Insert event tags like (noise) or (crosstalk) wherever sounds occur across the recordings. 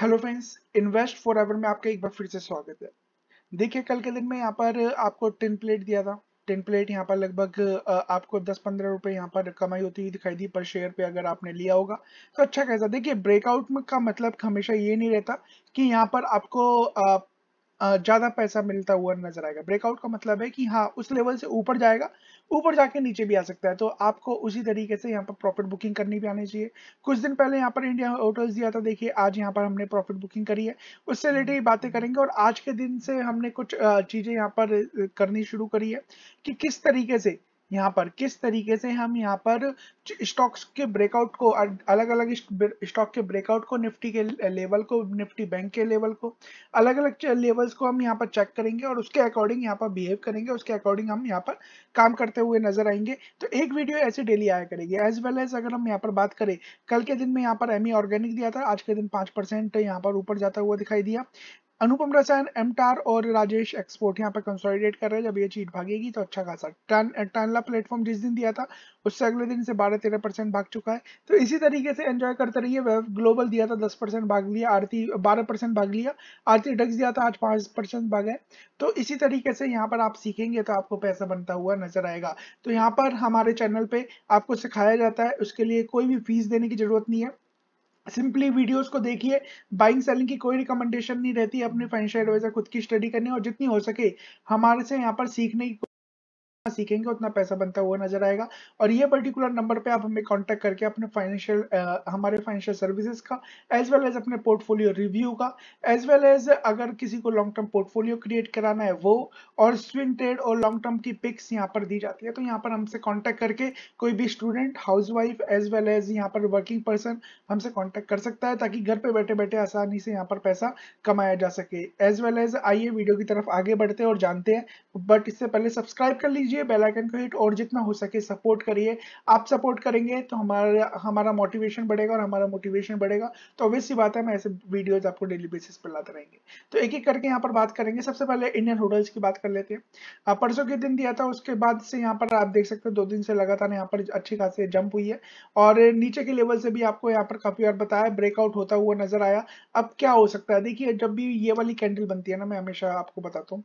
Hello friends invest forever में आपका एक बार फिर से स्वागत है देखिए कल के दिन में यहाँ पर आपको टिन प्लेट दिया था टिन प्लेट यहाँ पर लगभग आपको दस पंद्रह रुपए यहाँ पर कमाई होती हुई दिखाई दी पर शेयर पे अगर आपने लिया होगा तो अच्छा कैसा देखिए ब्रेकआउट का मतलब हमेशा ये नहीं रहता कि यहाँ पर आपको ज़्यादा पैसा मिलता हुआ नजर आएगा ब्रेकआउट का मतलब है कि हाँ उस लेवल से ऊपर जाएगा ऊपर जाके नीचे भी आ सकता है तो आपको उसी तरीके से यहाँ पर प्रॉफिट बुकिंग करनी भी आनी चाहिए कुछ दिन पहले यहाँ पर इंडिया होटल्स दिया था देखिए आज यहाँ पर हमने प्रॉफिट बुकिंग करी है उससे रिलेटेड बातें करेंगे और आज के दिन से हमने कुछ चीज़ें यहाँ पर करनी शुरू करी है कि किस तरीके से यहाँ पर किस तरीके से हम यहाँ पर स्टॉक्स के ब्रेकआउट को अलग अलग स्टॉक के ब्रेकआउट को निफ्टी के लेवल को निफ्टी बैंक के लेवल को अलग अलग लेवल्स को हम यहाँ पर चेक करेंगे और उसके अकॉर्डिंग यहाँ पर बिहेव करेंगे उसके अकॉर्डिंग हम यहाँ पर काम करते हुए नजर आएंगे तो एक वीडियो ऐसे डेली आया करेगी एज वेल एज अगर हम यहाँ पर बात करें कल के दिन में यहाँ पर एम ऑर्गेनिक e दिया था आज के दिन पांच यहाँ पर ऊपर जाता हुआ दिखाई दिया अनुपम रसायन एमटार और राजेश एक्सपोर्ट यहाँ पर कंसोलिडेट कर रहे हैं जब ये चीट भागेगी तो अच्छा खासा टन टनला प्लेटफॉर्म जिस दिन दिया था उससे अगले दिन से 12-13 परसेंट भाग चुका है तो इसी तरीके से एंजॉय करते रहिए वेब ग्लोबल दिया था 10 परसेंट भाग लिया आरती 12 परसेंट भाग लिया आरती डक्स दिया था आज पाँच परसेंट भाग है तो इसी तरीके से यहाँ पर आप सीखेंगे तो आपको पैसा बनता हुआ नजर आएगा तो यहाँ पर हमारे चैनल पर आपको सिखाया जाता है उसके लिए कोई भी फीस देने की जरूरत नहीं है सिंपली वीडियोस को देखिए बाइंग सेलिंग की कोई रिकमेंडेशन नहीं रहती अपने फाइनेंशियल एडवाइजर खुद की स्टडी करनी और जितनी हो सके हमारे से यहाँ पर सीखने की सीखेंगे उतना पैसा बनता हुआ नजर आएगा और ये पर्टिकुलर नंबर पे आप हमें कांटेक्ट करके अपने फाइनेंशियल हमारे फाइनेंशियल सर्विसेज का एज वेल एज अपने पोर्टफोलियो रिव्यू का एज वेल एज अगर किसी को लॉन्ग टर्म पोर्टफोलियो क्रिएट कराना है वो और स्विंग ट्रेड और लॉन्ग टर्म की पिक्स यहाँ पर दी जाती है तो यहाँ पर हमसे कॉन्टैक्ट करके कोई भी student housewife as well as यहाँ पर वर्किंग पर्सन हमसे कॉन्टैक्ट कर सकता है ताकि घर पर बैठे बैठे आसानी से यहाँ पर पैसा कमाया जा सके एज वेल एज आइए वीडियो की तरफ आगे बढ़ते हैं और जानते हैं बट इससे पहले सब्सक्राइब कर लीजिए कीजिए बेल आइकन को हिट और जितना हो सके सपोर्ट करिए आप सपोर्ट करेंगे तो हमारा हमारा मोटिवेशन बढ़ेगा और हमारा मोटिवेशन बढ़ेगा तो ऑब्वियस सी बात है मैं ऐसे वीडियोज आपको डेली बेसिस पर लाते रहेंगे तो एक एक करके यहाँ पर बात करेंगे सबसे पहले इंडियन होटल्स की बात कर लेते हैं परसों के दिन दिया था उसके बाद से यहाँ पर आप देख सकते हो दो दिन से लगातार यहाँ पर अच्छी खासी जंप हुई है और नीचे के लेवल से भी आपको यहाँ पर काफी बार बताया ब्रेकआउट होता हुआ नजर आया अब क्या हो सकता है देखिए जब भी ये वाली कैंडल बनती है ना मैं हमेशा आपको बताता हूँ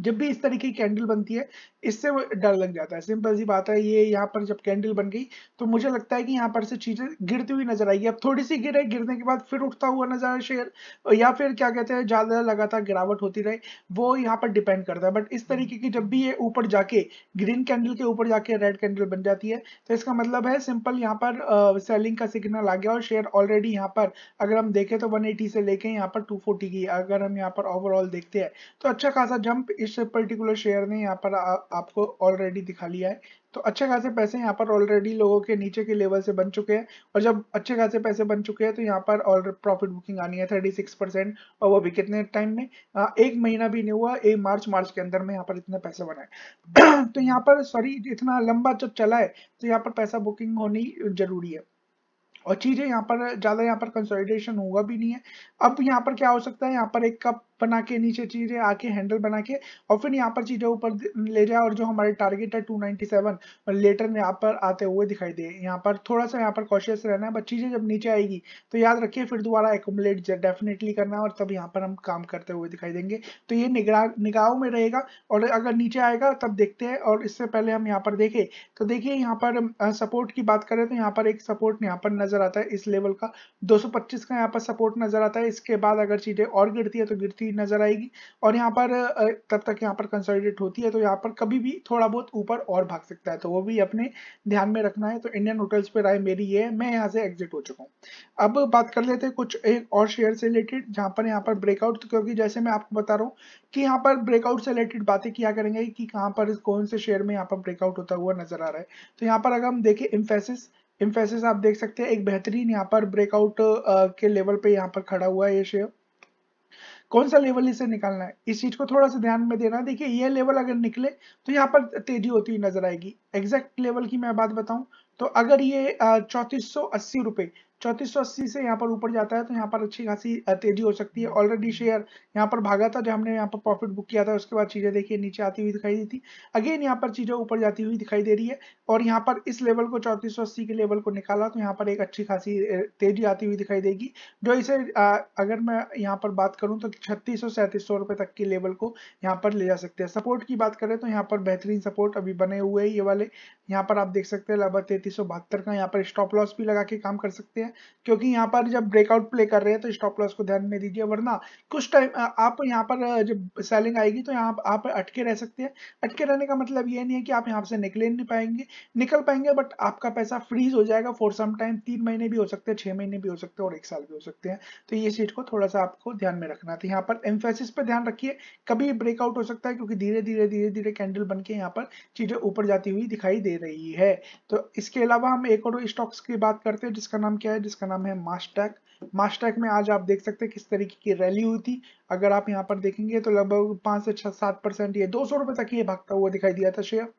जब भी इस तरीके की कैंडल बनती है इससे डर लग जाता है सिंपल सी बात है ये यहाँ पर जब कैंडल बन गई तो मुझे लगता है कि यहाँ पर से चीजें गिरती हुई नजर आएगी अब थोड़ी सी गिरे गिरने के बाद फिर उठता हुआ नजर आए शेयर या फिर क्या कहते हैं ज्यादा लगातार गिरावट होती रहे वो यहाँ पर डिपेंड करता है बट इस हम्म। तरीके की जब भी ये ऊपर जाके ग्रीन कैंडल के ऊपर जाके रेड कैंडल बन जाती है तो इसका मतलब है सिंपल यहाँ पर सेलिंग का सिग्नल आ गया और शेयर ऑलरेडी यहाँ पर अगर हम देखें तो वन से लेके यहाँ पर टू की अगर हम यहाँ पर ओवरऑल देखते हैं तो अच्छा खासा जंप इस पर्टिकुलर शेयर ने यहाँ पर आ, आपको ऑलरेडी दिखा लिया है तो अच्छे खासे पैसे यहाँ पर ऑलरेडी लोगों के नीचे के लेवल से बन चुके हैं और जब अच्छे खासे पैसे बन चुके हैं तो यहाँ पर और प्रॉफिट बुकिंग आनी है थर्टी सिक्स परसेंट और वो भी कितने टाइम में आ, एक महीना भी नहीं हुआ एक मार्च मार्च के अंदर में यहाँ पर इतने पैसे बनाए (clears throat) तो यहाँ पर सॉरी इतना लंबा जब चला है तो यहाँ पर पैसा बुकिंग होनी जरूरी है और चीजें यहाँ पर ज्यादा यहाँ पर कंसोलिडेशन होगा भी नहीं है अब यहाँ पर क्या हो सकता है यहाँ पर एक कप बना के नीचे चीजें आके हैंडल बना के और फिर यहाँ पर चीजें ऊपर ले जाए और जो हमारे टारगेट है 297 लेटर लेटर यहाँ पर आते हुए दिखाई दे यहाँ पर थोड़ा सा यहाँ पर कॉशियस रहना है बट चीजें जब नीचे आएगी तो याद रखिए फिर दोबारा एकोमलेट डेफिनेटली करना है और तब यहाँ पर हम काम करते हुए दिखाई देंगे तो ये निगाह में रहेगा और अगर नीचे आएगा तब देखते हैं और इससे पहले हम यहाँ पर देखे तो देखिये यहाँ पर सपोर्ट की बात करें तो यहाँ पर एक सपोर्ट यहाँ पर नजर नजर आता है इस लेवल का 225 का यहाँ पर सपोर्ट नजर आता है इसके बाद अगर चीजें और गिरती है तो गिरती नजर आएगी और यहाँ पर तब तक यहाँ पर कंसोलिडेट होती है तो यहाँ पर कभी भी थोड़ा बहुत ऊपर और भाग सकता है तो वो भी अपने ध्यान में रखना है तो इंडियन होटल्स पे राय मेरी ये है मैं यहाँ से एग्जिट हो चुका हूँ अब बात कर लेते हैं कुछ एक और शेयर से रिलेटेड जहाँ पर यहाँ पर ब्रेकआउट तो क्योंकि जैसे मैं आपको बता रहा हूँ कि यहाँ पर ब्रेकआउट से रिलेटेड बातें किया करेंगे कि कहाँ पर कौन से शेयर में यहाँ पर ब्रेकआउट होता हुआ नजर आ रहा है तो यहाँ पर अगर हम देखें इम्फेसिस इन्फेसिस आप देख सकते हैं एक बेहतरीन यहाँ पर ब्रेकआउट के लेवल पे यहाँ पर खड़ा हुआ है ये शेयर कौन सा लेवल इसे निकालना है इस चीज को थोड़ा सा ध्यान में देना देखिए ये लेवल अगर निकले तो यहाँ पर तेजी होती हुई नजर आएगी एग्जैक्ट लेवल की मैं बात बताऊं तो अगर ये चौतीस सौ रुपए अस्सी से यहाँ पर ऊपर जाता है तो यहाँ पर अच्छी खासी तेजी हो सकती है ऑलरेडी शेयर यहाँ पर भागा था जब हमने यहाँ पर प्रॉफिट बुक किया था उसके बाद चीज़ें देखिए नीचे आती हुई दिखाई दी थी अगेन यहाँ पर चीज़ें ऊपर जाती हुई दिखाई दे रही है और यहाँ पर इस लेवल को अस्सी के लेवल को निकाला तो यहाँ पर एक अच्छी खासी तेजी आती हुई दिखाई देगी जो इसे अगर मैं यहाँ पर बात करूँ तो छत्तीस सौ सैंतीस सौ रुपये तक के लेवल को यहाँ पर ले जा सकते हैं सपोर्ट की बात करें तो यहाँ पर बेहतरीन सपोर्ट अभी बने हुए ये वाले यहाँ पर आप देख सकते हैं लगभग तैतीस का यहाँ पर स्टॉप लॉस भी लगा के काम कर सकते हैं क्योंकि यहाँ पर जब ब्रेकआउट प्ले कर रहे हैं तो स्टॉप लॉस को ध्यान में दीजिए वरना कुछ टाइम आप यहाँ पर जब सेलिंग आएगी तो यहाँ आप अटके रह सकते हैं अटके रहने का मतलब ये नहीं है कि आप यहाँ से निकले नहीं पाएंगे निकल पाएंगे बट आपका पैसा फ्रीज हो जाएगा फॉर सम टाइम तीन महीने भी हो सकते हैं छह महीने भी हो सकते हैं और एक साल भी हो सकते हैं तो ये चीज़ को थोड़ा सा आपको ध्यान में रखना था तो यहाँ पर एम्फेसिस पे ध्यान रखिए कभी ब्रेकआउट हो सकता है क्योंकि धीरे धीरे धीरे धीरे कैंडल बन के यहाँ पर चीज़ें ऊपर जाती हुई दिखाई दे रही है तो इसके अलावा हम एक और स्टॉक्स की बात करते हैं जिसका नाम क्या है जिसका नाम है मास्टैक मास्टैक में आज आप देख सकते हैं किस तरीके की रैली हुई थी अगर आप यहाँ पर देखेंगे तो लगभग पांच से छह सात परसेंट ये दो सौ रुपए तक ये भागता हुआ दिखाई दिया था शेयर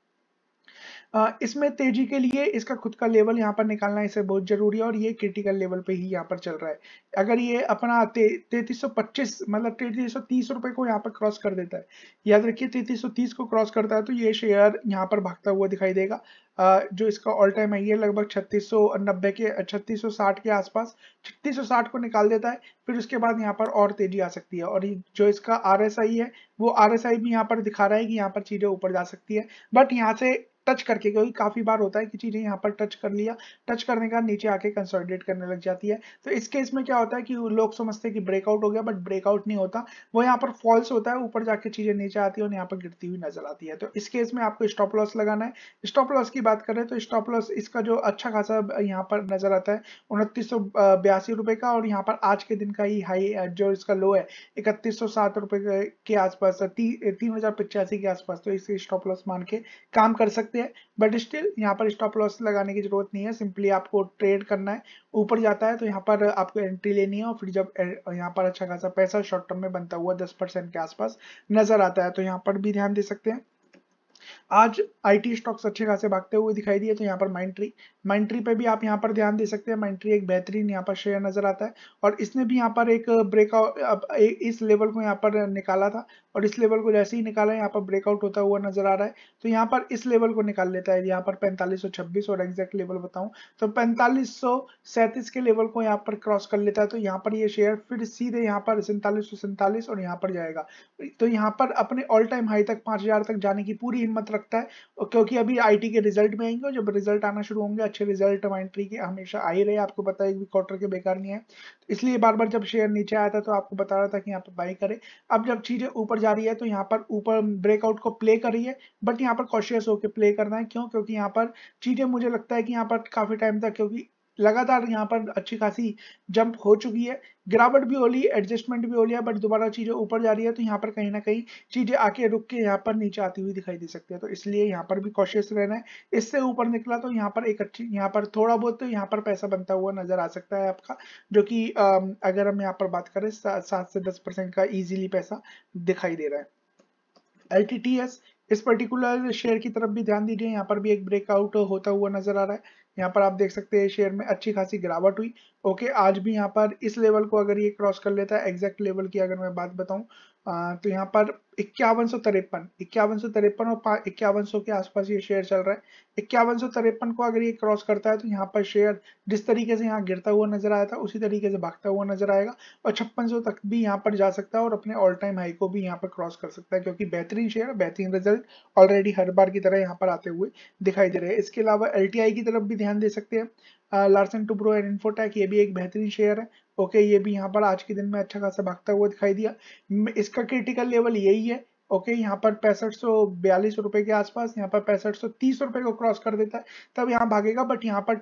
इसमें तेजी के लिए इसका खुद का लेवल यहाँ पर निकालना इसे बहुत जरूरी है और ये क्रिटिकल लेवल पे ही यहाँ पर चल रहा है अगर ये अपना तैतीस सौ पच्चीस मतलब तैतीस सौ तीस रुपए को यहाँ पर क्रॉस कर देता है याद रखिए तैतीस सौ तीस को क्रॉस करता है तो ये शेयर यहाँ पर भागता हुआ दिखाई देगा जो इसका ऑल टाइम है ये लगभग छत्तीस के छत्तीस के आसपास छत्तीस को निकाल देता है फिर उसके बाद यहाँ पर और तेजी आ सकती है और जो इसका आर है वो आर भी यहाँ पर दिखा रहा है कि यहाँ पर चीजें ऊपर जा सकती है बट यहाँ से टच करके क्योंकि काफी बार होता है कि चीजें यहाँ पर टच कर लिया टच करने का नीचे आके कंसोलिडेट करने लग जाती है तो इस केस में क्या होता है कि लोग समझते हैं कि ब्रेकआउट हो गया बट ब्रेकआउट नहीं होता वो यहाँ पर फॉल्स होता है ऊपर जाके चीजें नीचे आती है और यहाँ पर गिरती हुई नजर आती है तो इस केस में आपको स्टॉप लॉस लगाना है स्टॉप लॉस की बात करें तो स्टॉप लॉस इसका जो अच्छा खासा यहाँ पर नजर आता है उनतीस रुपए का और यहाँ पर आज के दिन का ही हाई जो इसका लो है इकतीस रुपए के आसपास तीन के आसपास तो इसे स्टॉप लॉस मान के काम कर सकते सकती है बट स्टिल यहाँ पर स्टॉप लॉस लगाने की जरूरत नहीं है सिंपली आपको ट्रेड करना है ऊपर जाता है तो यहाँ पर आपको एंट्री लेनी है और फिर जब यहाँ पर अच्छा खासा पैसा शॉर्ट टर्म में बनता हुआ दस परसेंट के आसपास नजर आता है तो यहाँ पर भी ध्यान दे सकते हैं आज आईटी स्टॉक्स अच्छे खासे भागते हुए दिखाई दिए तो यहाँ पर माइंड ट्री माइंट्री पे भी आप यहाँ पर ध्यान दे सकते हैं माइंट्री एक बेहतरीन यहाँ पर शेयर नजर आता है और इसने भी यहाँ पर एक ब्रेकआउट इस लेवल को यहाँ पर निकाला था और इस लेवल को जैसे ही निकाला यहाँ पर ब्रेकआउट होता हुआ नजर आ रहा है तो यहाँ पर इस लेवल को निकाल लेता है यहाँ पर पैंतालीस और एग्जैक्ट लेवल बताऊँ तो पैंतालीस के लेवल को यहाँ पर क्रॉस कर लेता है तो यहाँ पर ये शेयर फिर सीधे यहाँ पर सैंतालीस और यहाँ पर जाएगा तो यहाँ पर अपने ऑल टाइम हाई तक पाँच तक जाने की पूरी हिम्मत रखता है क्योंकि अभी आई के रिजल्ट में आएंगे जब रिजल्ट आना शुरू होंगे अच्छे रिजल्ट एंट्री के हमेशा आ ही रहे आपको पता है क्वार्टर के बेकार नहीं है तो इसलिए बार बार जब शेयर नीचे आया था तो आपको बता रहा था कि यहाँ पर बाई करें अब जब चीज़ें ऊपर जा रही है तो यहाँ पर ऊपर ब्रेकआउट को प्ले कर रही है बट यहाँ पर कॉशियस होकर प्ले करना है क्यों क्योंकि यहाँ पर चीज़ें मुझे लगता है कि यहाँ पर काफ़ी टाइम तक क्योंकि लगातार यहाँ पर अच्छी खासी जंप हो चुकी है गिरावट भी हो ली एडजस्टमेंट भी हो लिया बट दोबारा चीजें ऊपर जा रही है तो यहाँ पर कहीं ना कहीं चीजें आके रुक के यहाँ पर नीचे आती हुई दिखाई दे सकती है तो इसलिए यहाँ पर भी कॉशियस रहना है इससे ऊपर निकला तो यहाँ पर एक अच्छी यहाँ पर थोड़ा बहुत तो यहाँ पर पैसा बनता हुआ नजर आ सकता है आपका जो कि अगर हम यहाँ पर बात करें सात से दस परसेंट का इजिली पैसा दिखाई दे रहा है एल इस पर्टिकुलर शेयर की तरफ भी ध्यान दीजिए यहाँ पर भी एक ब्रेकआउट होता हुआ नजर आ रहा है यहाँ पर आप देख सकते हैं शेयर में अच्छी खासी गिरावट हुई ओके आज भी यहाँ पर इस लेवल को अगर ये क्रॉस कर लेता है एग्जैक्ट लेवल की अगर मैं बात बताऊं तो यहाँ पर इक्यावन सौ तिरपन इक्यावन सौ तिरपन और इक्यावन सौ के आसपास ये शेयर चल रहा है इक्यावन सौ तिरपन को अगर ये क्रॉस करता है तो यहाँ पर शेयर जिस तरीके से यहाँ गिरता हुआ नजर आया था उसी तरीके से भागता हुआ नजर आएगा और छप्पन सौ तक भी यहाँ पर जा सकता है और अपने ऑल टाइम हाई को भी यहाँ पर क्रॉस कर सकता है क्योंकि बेहतरीन शेयर बेहतरीन रिजल्ट ऑलरेडी हर बार की तरह यहाँ पर आते हुए दिखाई दे रहे हैं इसके अलावा एल की तरफ भी ध्यान दे सकते हैं लार्सन टूब्रो एंड इन्फोटेक ये भी एक बेहतरीन शेयर है ओके ये भी यहाँ पर आज के दिन में अच्छा खासा भागता हुआ दिखाई दिया इसका क्रिटिकल लेवल यही है ओके यहाँ पर पैंसठ सौ बयालीस रुपए के आसपास यहाँ पर पैंसठ सौ तीस रुपए को क्रॉस कर देता है तब यहाँ भागेगा बट यहाँ पर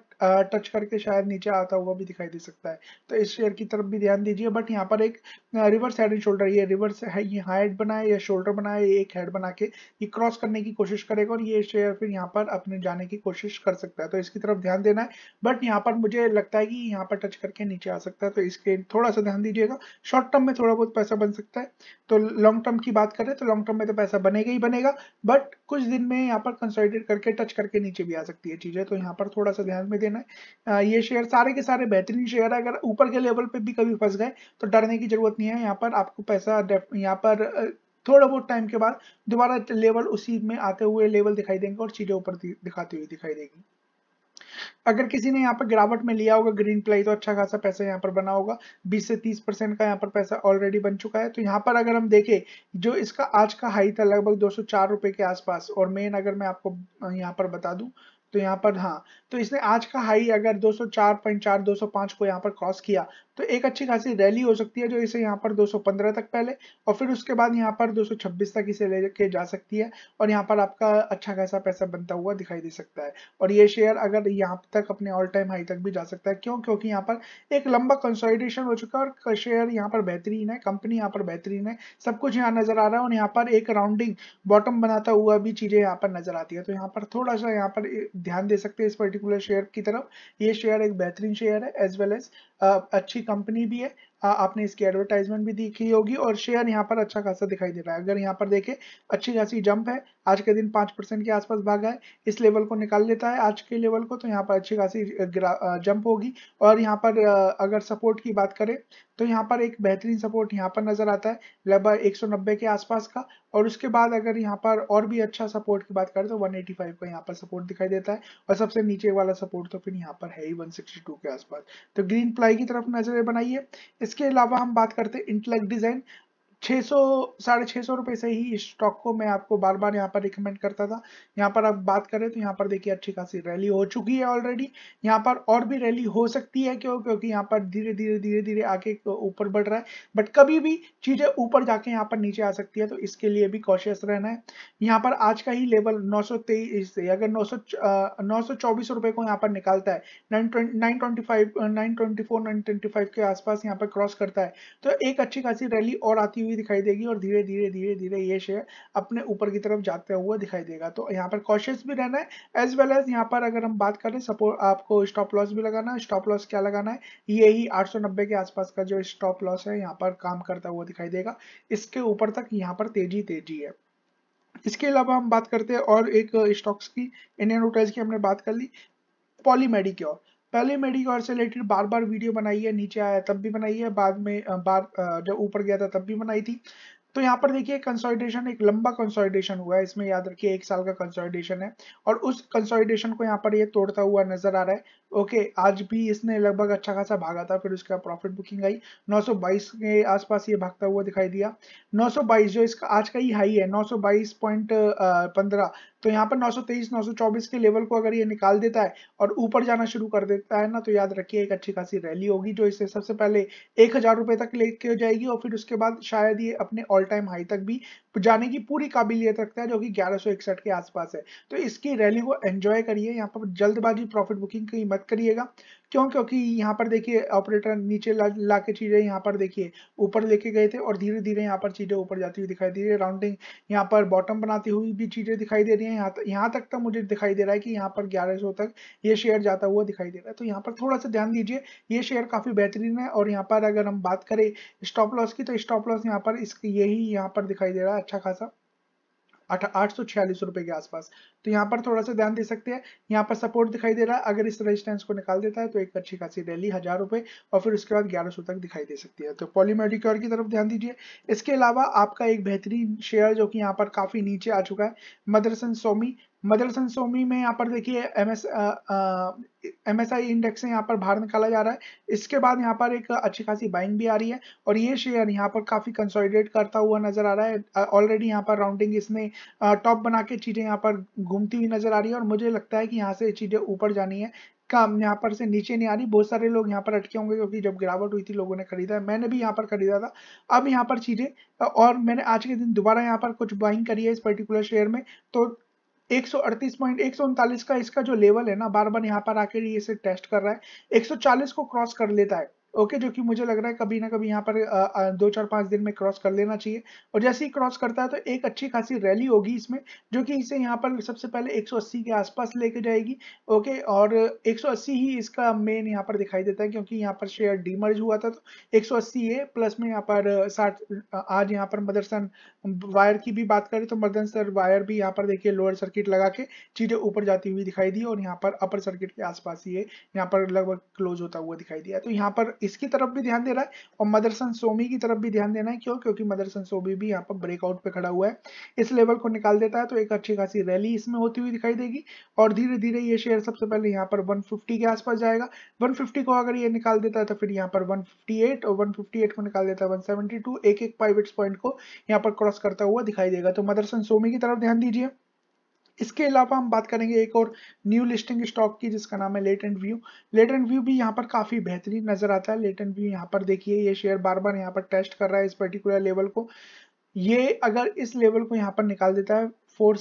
टच करके शायद नीचे आता हुआ भी दिखाई दे सकता है तो इस शेयर की तरफ भी ध्यान दीजिए बट यहाँ पर एक रिवर्स हेड एंड शोल्डर ये रिवर्स है ये हाइड बनाए या शोल्डर बनाए एक हेड बना के ये क्रॉस करने की कोशिश करेगा और ये शेयर फिर यहाँ पर अपने जाने की कोशिश कर सकता है तो इसकी तरफ ध्यान देना है बट यहाँ पर मुझे लगता है कि यहाँ पर टच करके नीचे आ सकता है तो इसके थोड़ा सा ध्यान दीजिएगा शॉर्ट टर्म में थोड़ा बहुत पैसा बन सकता है तो लॉन्ग टर्म की बात करें तो लॉन्ग लॉन्ग टर्म में तो पैसा बनेगा ही बनेगा बट कुछ दिन में यहाँ पर कंसोलिडेट करके टच करके नीचे भी आ सकती है चीजें तो यहाँ पर थोड़ा सा ध्यान में देना है ये शेयर सारे के सारे बेहतरीन शेयर है अगर ऊपर के लेवल पे भी कभी फंस गए तो डरने की जरूरत नहीं है यहाँ पर आपको पैसा यहाँ पर थोड़ा बहुत टाइम के बाद दोबारा लेवल उसी में आते हुए लेवल दिखाई देंगे और चीजें ऊपर दिखाती हुई दिखाई देगी अगर किसी ने यहाँ पर गिरावट में लिया होगा ग्रीन प्लाई तो अच्छा खासा पैसा यहाँ पर बना होगा बीस से तीस परसेंट का यहाँ पर पैसा ऑलरेडी बन चुका है तो यहाँ पर अगर हम देखें जो इसका आज का हाई था लगभग दो सौ के आसपास और मेन अगर मैं आपको यहाँ पर बता दूँ तो यहाँ पर हाँ तो इसने आज का हाई अगर 204.4 205 को यहाँ पर क्रॉस किया तो एक अच्छी खासी रैली हो सकती है जो इसे यहाँ पर 215 तक पहले और फिर उसके बाद यहाँ पर 226 तक इसे लेके जा सकती है और यहाँ पर आपका अच्छा खासा पैसा बनता हुआ दिखाई दे सकता है और ये शेयर अगर यहाँ तक अपने ऑल टाइम हाई तक भी जा सकता है क्यों क्योंकि यहाँ पर एक लंबा कंसोलिडेशन हो चुका है और शेयर यहाँ पर बेहतरीन है कंपनी यहाँ पर बेहतरीन है सब कुछ यहाँ नजर आ रहा है और यहाँ पर एक राउंडिंग बॉटम बनाता हुआ भी चीजें यहाँ पर नजर आती है तो यहाँ पर थोड़ा सा यहाँ पर ध्यान दे सकते हैं इस पर्टिकुलर शेयर की तरफ ये शेयर एक बेहतरीन शेयर है एज वेल एज अच्छी कंपनी भी है आपने इसकी एडवर्टाइजमेंट भी देखी होगी और शेयर यहाँ पर अच्छा खासा दिखाई दे रहा है अगर यहाँ पर देखें अच्छी खासी जंप है आज के दिन पांच परसेंट के आसपास भागा है इस लेवल को निकाल लेता है आज के लेवल को तो यहाँ पर अच्छी खासी जंप होगी और यहाँ पर अगर सपोर्ट की बात करें तो यहाँ पर एक बेहतरीन सपोर्ट यहाँ पर नजर आता है लगभग एक के आसपास का और उसके बाद अगर यहाँ पर और भी अच्छा सपोर्ट की बात करें तो वन का यहाँ पर सपोर्ट दिखाई देता है और सबसे नीचे वाला सपोर्ट तो फिर यहाँ पर है ही वन के आसपास तो ग्रीन प्लाई की तरफ नजरें बनाइए इसके अलावा हम बात करते हैं इंटेलेक्ट डिजाइन सौ साढ़े छः सौ रुपए से ही इस स्टॉक को मैं आपको बार बार यहाँ पर रिकमेंड करता था यहाँ पर आप बात करें तो यहाँ पर देखिए अच्छी खासी रैली हो चुकी है ऑलरेडी यहाँ पर और भी रैली हो सकती है क्यों क्योंकि यहाँ पर धीरे धीरे धीरे धीरे आके ऊपर बढ़ रहा है बट कभी भी चीज़ें ऊपर जाके यहाँ पर नीचे आ सकती है तो इसके लिए भी कॉशियस रहना है यहाँ पर आज का ही लेवल नौ से अगर नौ सौ रुपये को यहाँ पर निकालता है नाइन ट्वेंटी के आसपास यहाँ पर क्रॉस करता है तो एक अच्छी खासी रैली और आती हुई हुई दिखाई देगी और धीरे धीरे धीरे धीरे ये शेयर अपने ऊपर की तरफ जाते हुए दिखाई देगा तो यहाँ पर कॉशियस भी रहना है एज वेल एज यहाँ पर अगर हम बात करें सपोर्ट आपको स्टॉप लॉस भी लगाना है स्टॉप लॉस क्या लगाना है ये ही 890 के आसपास का जो स्टॉप लॉस है यहाँ पर काम करता हुआ दिखाई देगा इसके ऊपर तक यहाँ पर तेजी तेजी है इसके अलावा हम बात करते हैं और एक स्टॉक्स की इंडियन होटल्स की हमने बात कर ली पॉली मेडिक्योर पहले मेडिकॉर से रिलेटेड बार बार वीडियो बनाई है नीचे आया तब भी बनाई है बाद में बार जब ऊपर गया था तब भी बनाई थी तो यहाँ पर देखिए कंसोलिडेशन एक लंबा कंसोलिडेशन हुआ है इसमें याद रखिए एक साल का कंसोलिडेशन है और उस कंसोलिडेशन को यहाँ पर ये तोड़ता हुआ नजर आ रहा है ओके आज भी इसने लगभग अच्छा खासा भागा था फिर उसका प्रॉफिट बुकिंग आई 922 के आसपास ये भागता हुआ दिखाई दिया 922 जो इसका आज का ही हाई है 922.15 तो यहाँ पर 923 924 के लेवल को अगर ये निकाल देता है और ऊपर जाना शुरू कर देता है ना तो याद रखिए एक अच्छी खासी रैली होगी जो इसे सबसे पहले एक हजार रुपए तक लेके जाएगी और फिर उसके बाद शायद ये अपने ऑल टाइम हाई तक भी जाने की पूरी काबिलियत रखता है जो कि ग्यारह के आसपास है तो इसकी रैली को एंजॉय करिए यहाँ पर जल्दबाजी प्रॉफिट बुकिंग की मत करिएगा क्यों क्योंकि यहाँ पर देखिए ऑपरेटर नीचे ला, ला के चीज़ें यहाँ पर देखिए ऊपर लेके गए थे और धीरे धीरे यहाँ पर चीज़ें ऊपर जाती हुई दिखाई दे रही है राउंडिंग यहाँ पर बॉटम बनाती हुई भी चीज़ें दिखाई दे रही है यहाँ यहाँ तक तो मुझे दिखाई दे रहा है कि यहाँ पर ग्यारह तक ये शेयर जाता हुआ दिखाई दे रहा है तो यहाँ पर थोड़ा सा ध्यान दीजिए ये शेयर काफ़ी बेहतरीन है और यहाँ पर अगर हम बात करें स्टॉप लॉस की तो स्टॉप लॉस यहाँ पर इस यही यहाँ पर दिखाई दे रहा है अच्छा खासा रुपए के आसपास तो यहाँ पर थोड़ा सा ध्यान दे सकते हैं यहाँ पर सपोर्ट दिखाई दे रहा है अगर इस रेजिस्टेंस को निकाल देता है तो एक अच्छी खासी रैली हजार रुपए और फिर उसके बाद ग्यारह सौ तक दिखाई दे सकती है तो पॉलीमेडिक्योर की तरफ ध्यान दीजिए इसके अलावा आपका एक बेहतरीन शेयर जो कि यहाँ पर काफी नीचे आ चुका है मदरसन सोमी मदरसन सोमी में यहाँ पर देखिए एम एस आई इंडेक्स यहाँ पर बाहर निकाला जा रहा है इसके बाद यहाँ पर एक अच्छी खासी बाइंग भी आ रही है और ये शेयर यहाँ पर काफी कंसोलिडेट करता हुआ नजर आ रहा है ऑलरेडी यहाँ पर राउंडिंग इसने टॉप बना के चीजें यहाँ पर घूमती हुई नजर आ रही है और मुझे लगता है कि यहाँ से चीजें ऊपर जानी है कम यहाँ पर से नीचे नहीं आ रही बहुत सारे लोग यहाँ पर अटके होंगे क्योंकि जब गिरावट हुई थी लोगों ने खरीदा है मैंने भी यहाँ पर खरीदा था अब यहाँ पर चीजें और मैंने आज के दिन दोबारा यहाँ पर कुछ बाइंग करी है इस पर्टिकुलर शेयर में तो 138.139 का इसका जो लेवल है ना बार बार यहाँ पर आकर ये इसे टेस्ट कर रहा है 140 को क्रॉस कर लेता है ओके जो कि मुझे लग रहा है कभी ना कभी यहाँ पर आ, आ, दो चार पाँच दिन में क्रॉस कर लेना चाहिए और जैसे ही क्रॉस करता है तो एक अच्छी खासी रैली होगी इसमें जो कि इसे यहाँ पर सबसे पहले 180 के आसपास लेके जाएगी ओके और 180 ही इसका मेन यहाँ पर दिखाई देता है क्योंकि यहाँ पर शेयर डीमर्ज हुआ था तो एक है प्लस में यहाँ पर साठ आज यहाँ पर मदरसन वायर की भी बात करें तो मदरसन वायर भी यहाँ पर देखिए लोअर सर्किट लगा के चीज़ें ऊपर जाती हुई दिखाई दी और यहाँ पर अपर सर्किट के आसपास ही ये यहाँ पर लगभग क्लोज होता हुआ दिखाई दिया तो यहाँ पर इसकी तरफ भी ध्यान दे रहा है और मदरसन सोमी की तरफ भी ध्यान देना है क्यों क्योंकि मदरसन सोमी भी यहाँ पर ब्रेकआउट पे खड़ा हुआ है इस लेवल को निकाल देता है तो एक अच्छी खासी रैली इसमें होती हुई दिखाई देगी और धीरे धीरे ये शेयर सबसे पहले यहाँ पर वन के आसपास जाएगा वन को अगर ये निकाल देता है तो फिर यहाँ पर वन और वन को निकाल देता है वन एक एक पाइवेट्स पॉइंट को यहाँ पर क्रॉस करता हुआ दिखाई देगा तो मदरसन सोमी की तरफ ध्यान दीजिए इसके अलावा हम बात करेंगे एक और न्यू लिस्टिंग स्टॉक की जिसका नाम है Latent View Latent View भी यहाँ पर काफ़ी बेहतरीन नज़र आता है लेट एंड व्यू यहाँ पर देखिए ये शेयर बार बार यहाँ पर टेस्ट कर रहा है इस पर्टिकुलर लेवल को ये अगर इस लेवल को यहाँ पर निकाल देता है फोर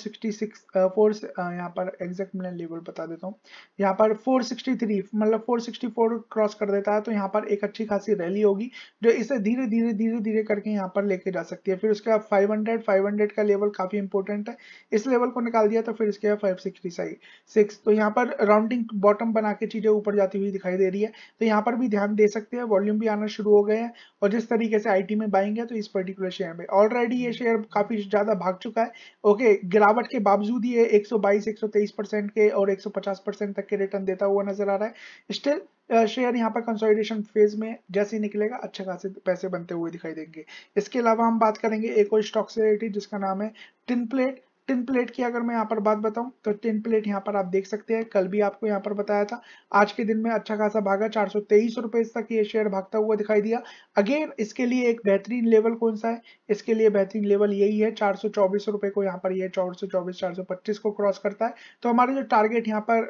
यहाँ पर एग्जैक्ट लेवल बता देता हूँ यहाँ पर 463 मतलब 464 क्रॉस कर देता है तो यहाँ पर एक अच्छी खासी रैली होगी जो इसे धीरे धीरे धीरे धीरे करके यहाँ पर लेके जा सकती है फिर उसके बाद 500 500 का लेवल काफ़ी इंपॉर्टेंट है इस लेवल को निकाल दिया तो फिर इसके बाद फाइव तो यहाँ पर राउंडिंग बॉटम बना के चीज़ें ऊपर जाती हुई दिखाई दे रही है तो यहाँ पर भी ध्यान दे सकते हैं वॉल्यूम भी आना शुरू हो गए है और जिस तरीके से आई में बाइंग है तो इस पर्टिकुलर शेयर में ऑलरेडी ये शेयर काफ़ी ज़्यादा भाग चुका है ओके गिरावट के बावजूद ये 122, 123 परसेंट के और 150 परसेंट तक के रिटर्न देता हुआ नजर आ रहा है स्टिल शेयर यहाँ पर कंसोलिडेशन फेज में जैसे ही निकलेगा अच्छे खासे पैसे बनते हुए दिखाई देंगे इसके अलावा हम बात करेंगे एक और स्टॉक से रिलेटेड जिसका नाम है टिनप्लेट टिन प्लेट की अगर मैं यहाँ पर बात बताऊं तो टिन प्लेट यहाँ पर आप देख सकते हैं कल भी आपको यहाँ पर बताया था आज के दिन में अच्छा खासा भागा चार सौ तक ये शेयर भागता हुआ दिखाई दिया अगेन इसके लिए एक बेहतरीन लेवल कौन सा है इसके लिए बेहतरीन लेवल यही है चार सौ को यहाँ पर यह चार सौ चौबीस को क्रॉस करता है तो हमारे जो टारगेट यहाँ पर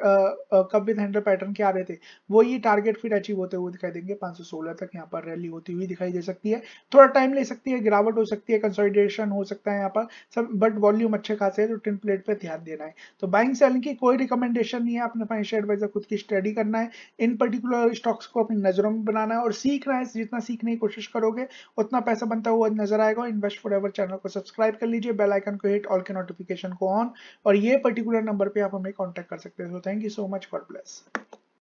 कब विद हैंडल पैटर्न के आ रहे थे वो ये टारगेट फिर अचीव होते हुए दिखाई देंगे 516 तक यहाँ पर रैली होती हुई दिखाई दे सकती है थोड़ा टाइम ले सकती है गिरावट हो सकती है कंसोलिडेशन हो सकता है यहाँ पर सब बट वॉल्यूम अच्छे खास क्लास है जो तो टेम्पलेट पे ध्यान देना है तो बाइंग सेलिंग की कोई रिकमेंडेशन नहीं है अपने फाइनेंशियल एडवाइजर खुद की स्टडी करना है इन पर्टिकुलर स्टॉक्स को अपनी नजरों में बनाना है और सीखना है जितना सीखने की कोशिश करोगे उतना पैसा बनता हुआ नजर आएगा इन्वेस्ट फॉर चैनल को सब्सक्राइब कर लीजिए बेलाइकन को हिट ऑल के नोटिफिकेशन को ऑन और ये पर्टिकुलर नंबर पर आप हमें कॉन्टैक्ट कर सकते हो thank you so much for bless